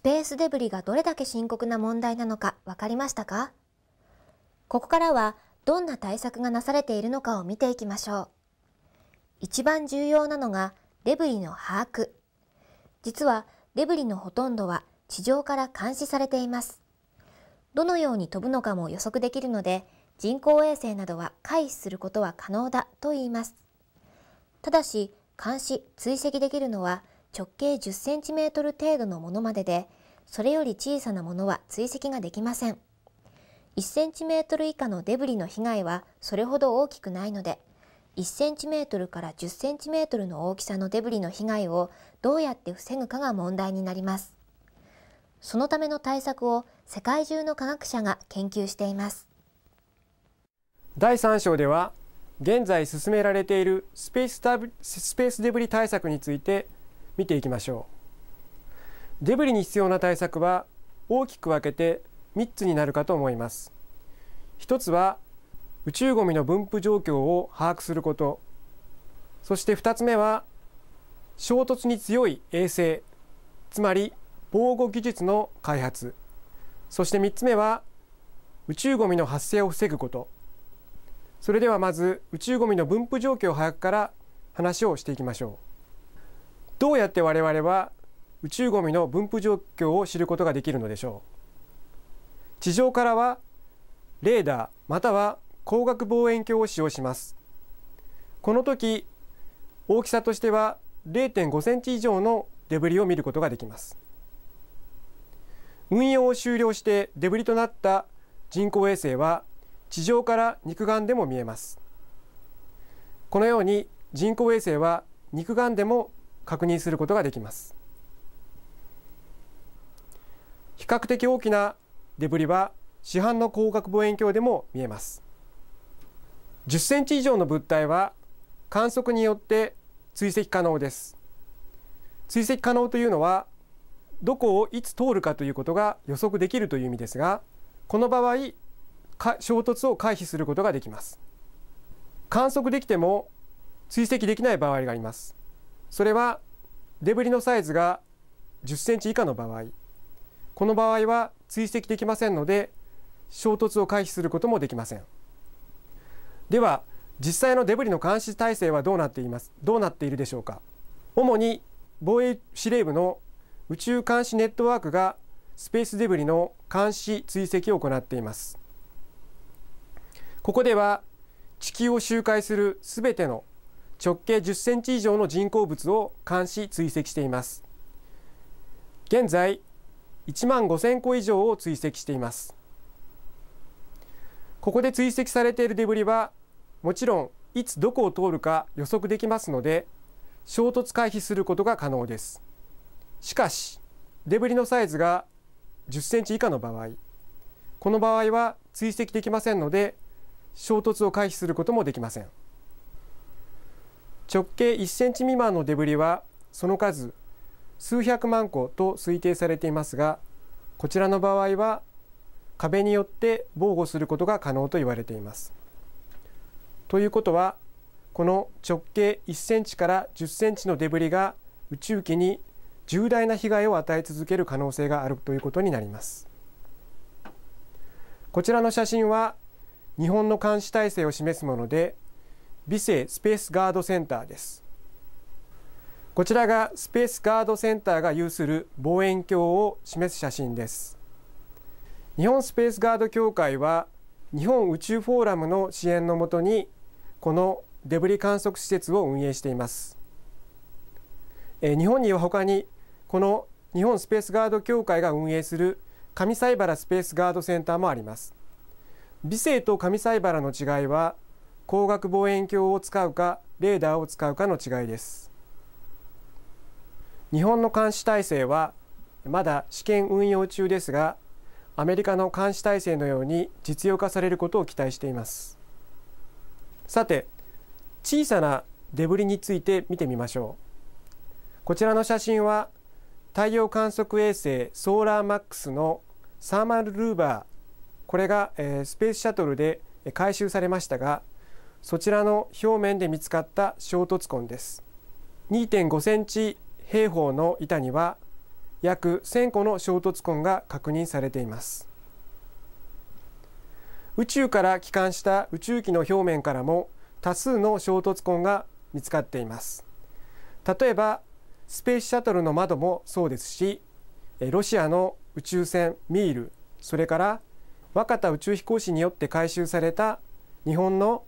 スペースデブリがどれだけ深刻な問題なのか分かりましたかここからはどんな対策がなされているのかを見ていきましょう。一番重要なのがデブリの把握。実はデブリのほとんどは地上から監視されています。どのように飛ぶのかも予測できるので、人工衛星などは回避することは可能だと言います。ただし、監視・追跡できるのは直径1 0センチメートル程度のものまででそれより小さなものは追跡ができません1センチメートル以下のデブリの被害はそれほど大きくないので 1cm から 10cm の大きさのデブリの被害をどうやって防ぐかが問題になりますそのための対策を世界中の科学者が研究しています第3章では現在進められているススペータブスペースデブリ対策について見ていきましょうデブリに必要な対策は大きく分けて3つになるかと思います1つは宇宙ゴミの分布状況を把握することそして2つ目は衝突に強い衛星つまり防護技術の開発そして3つ目は宇宙ゴミの発生を防ぐことそれではまず宇宙ゴミの分布状況把握から話をしていきましょうどうやって我々は宇宙ゴミの分布状況を知ることができるのでしょう地上からはレーダーまたは光学望遠鏡を使用しますこの時大きさとしては0.5センチ以上のデブリを見ることができます運用を終了してデブリとなった人工衛星は地上から肉眼でも見えますこのように人工衛星は肉眼でも確認することができます比較的大きなデブリは市販の光学望遠鏡でも見えます10センチ以上の物体は観測によって追跡可能です追跡可能というのはどこをいつ通るかということが予測できるという意味ですがこの場合衝突を回避することができます観測できても追跡できない場合がありますそれはデブリのサイズが10センチ以下の場合この場合は追跡できませんので衝突を回避することもできませんでは実際のデブリの監視体制はどうなっていますどうなっているでしょうか主に防衛司令部の宇宙監視ネットワークがスペースデブリの監視追跡を行っていますここでは地球を周回するすべての直径10センチ以上の人工物を監視・追跡しています。現在、1万5000個以上を追跡しています。ここで追跡されているデブリは、もちろんいつどこを通るか予測できますので、衝突回避することが可能です。しかし、デブリのサイズが10センチ以下の場合、この場合は追跡できませんので、衝突を回避することもできません。直径1センチ未満のデブリはその数数百万個と推定されていますがこちらの場合は壁によって防護することが可能と言われています。ということはこの直径1センチから10センチのデブリが宇宙機に重大な被害を与え続ける可能性があるということになります。こちらの写真は日本の監視体制を示すもので美声スペースガードセンターですこちらがスペースガードセンターが有する望遠鏡を示す写真です日本スペースガード協会は日本宇宙フォーラムの支援のもとにこのデブリ観測施設を運営していますえ日本には他にこの日本スペースガード協会が運営する上西原スペースガードセンターもあります美声と上西原の違いは光学望遠鏡を使うかレーダーを使うかの違いです日本の監視体制はまだ試験運用中ですがアメリカの監視体制のように実用化されることを期待していますさて小さなデブリについて見てみましょうこちらの写真は太陽観測衛星ソーラーマックスのサーマルルーバーこれが、えー、スペースシャトルで回収されましたがそちらの表面で見つかった衝突痕です2.5センチ平方の板には約1000個の衝突痕が確認されています宇宙から帰還した宇宙機の表面からも多数の衝突痕が見つかっています例えばスペースシャトルの窓もそうですしロシアの宇宙船ミールそれから若田宇宙飛行士によって回収された日本の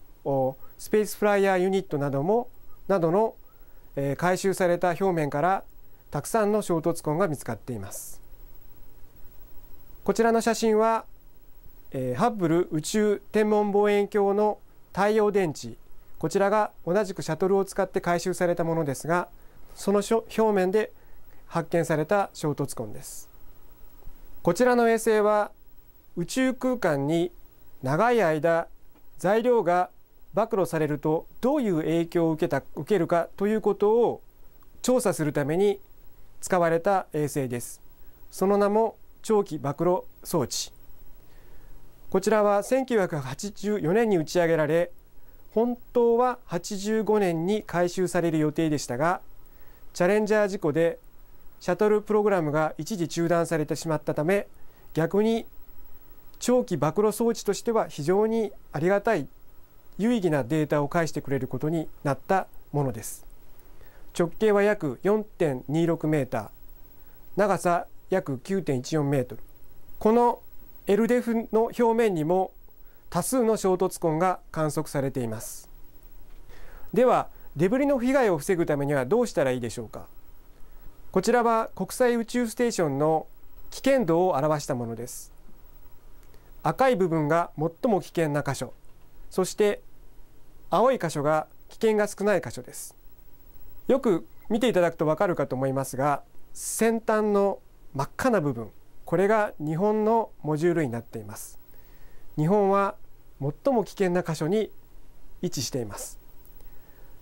スペースフライヤーユニットなどもなどの、えー、回収された表面からたくさんの衝突痕が見つかっていますこちらの写真は、えー、ハッブル宇宙天文望遠鏡の太陽電池こちらが同じくシャトルを使って回収されたものですがその表面で発見された衝突痕ですこちらの衛星は宇宙空間に長い間材料が暴露されるとどういう影響を受けた受けるかということを調査するために使われた衛星です。その名も長期暴露装置。こちらは1984年に打ち上げられ、本当は85年に回収される予定でしたが、チャレンジャー事故でシャトルプログラムが一時中断されてしまったため、逆に長期暴露装置としては非常にありがたい有意義なデータを返してくれることになったものです直径は約4.26メーター長さ約9.14メートルこの LDF の表面にも多数の衝突痕が観測されていますではデブリの被害を防ぐためにはどうしたらいいでしょうかこちらは国際宇宙ステーションの危険度を表したものです赤い部分が最も危険な箇所そして青い箇所が危険が少ない箇所ですよく見ていただくとわかるかと思いますが先端の真っ赤な部分これが日本のモジュールになっています日本は最も危険な箇所に位置しています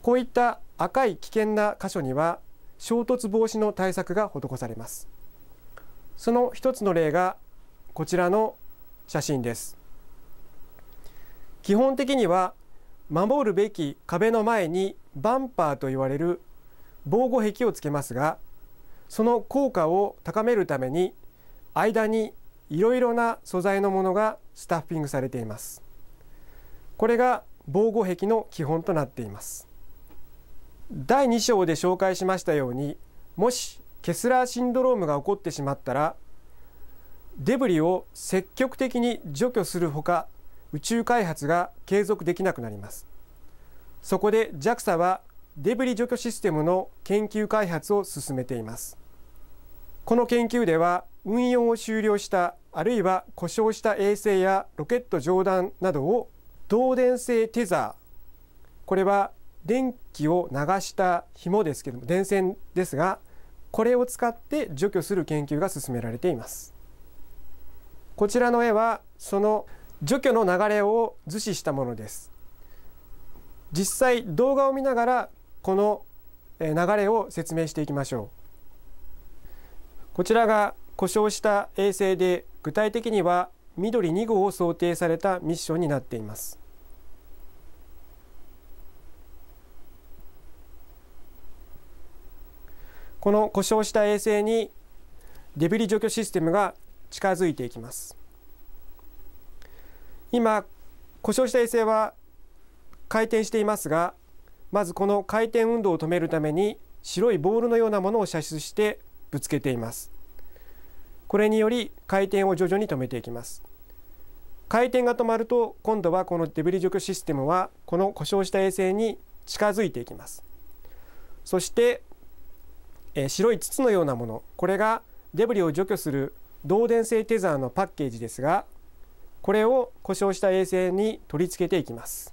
こういった赤い危険な箇所には衝突防止の対策が施されますその一つの例がこちらの写真です基本的には守るべき壁の前にバンパーと言われる防護壁をつけますがその効果を高めるために間にいろいろな素材のものがスタッフィングされていますこれが防護壁の基本となっています第2章で紹介しましたようにもしケスラーシンドロームが起こってしまったらデブリを積極的に除去するほか宇宙開発が継続できなくなりますそこで JAXA はデブリ除去システムの研究開発を進めていますこの研究では運用を終了したあるいは故障した衛星やロケット上段などを導電性テザーこれは電気を流した紐ですけども電線ですがこれを使って除去する研究が進められていますこちらの絵はその除去の流れを図示したものです実際動画を見ながらこの流れを説明していきましょうこちらが故障した衛星で具体的には緑2号を想定されたミッションになっていますこの故障した衛星にデブリ除去システムが近づいていきます今故障した衛星は回転していますがまずこの回転運動を止めるために白いボールのようなものを射出してぶつけていますこれにより回転を徐々に止めていきます回転が止まると今度はこのデブリ除去システムはこの故障した衛星に近づいていきますそして、えー、白い筒のようなものこれがデブリを除去する導電性テザーのパッケージですがこれを故障した衛星に取り付けていきます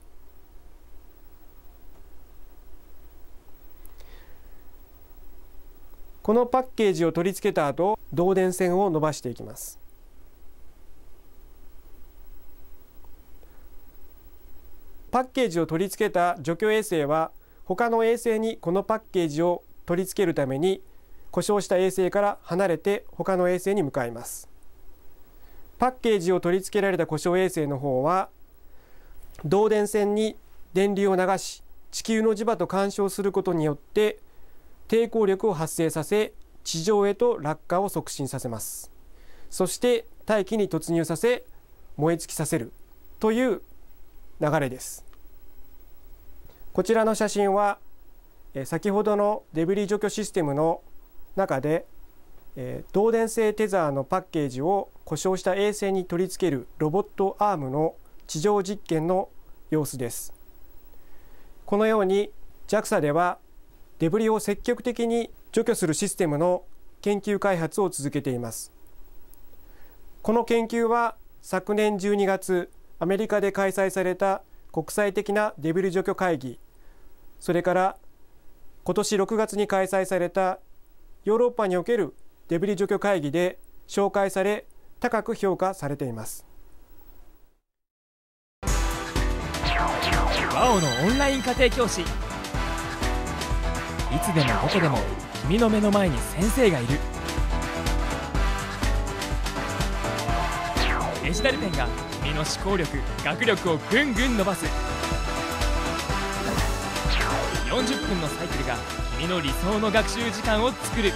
このパッケージを取り付けた後導電線を伸ばしていきますパッケージを取り付けた除去衛星は他の衛星にこのパッケージを取り付けるために故障した衛星から離れて他の衛星に向かいます。パッケージを取り付けられた故障衛星の方は導電線に電流を流し地球の磁場と干渉することによって抵抗力を発生させ地上へと落下を促進させますそして大気に突入させ燃え尽きさせるという流れですこちらの写真は先ほどのデブリ除去システムの中でえ導電性テザーのパッケージを故障した衛星に取り付けるロボットアームの地上実験の様子ですこのように JAXA ではデブリを積極的に除去するシステムの研究開発を続けていますこの研究は昨年12月アメリカで開催された国際的なデブリ除去会議それから今年6月に開催されたヨーロッパにおけるデブリ除去会議で紹介され高く評価されていますワのオンライン家庭教師いつでもどこでも君の目の前に先生がいるデジタルペンが君の思考力学力をぐんぐん伸ばす40分のサイクルが君の理想の学習時間を作る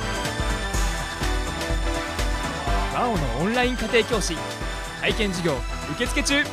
バオのオンライン家庭教師体験授業受付中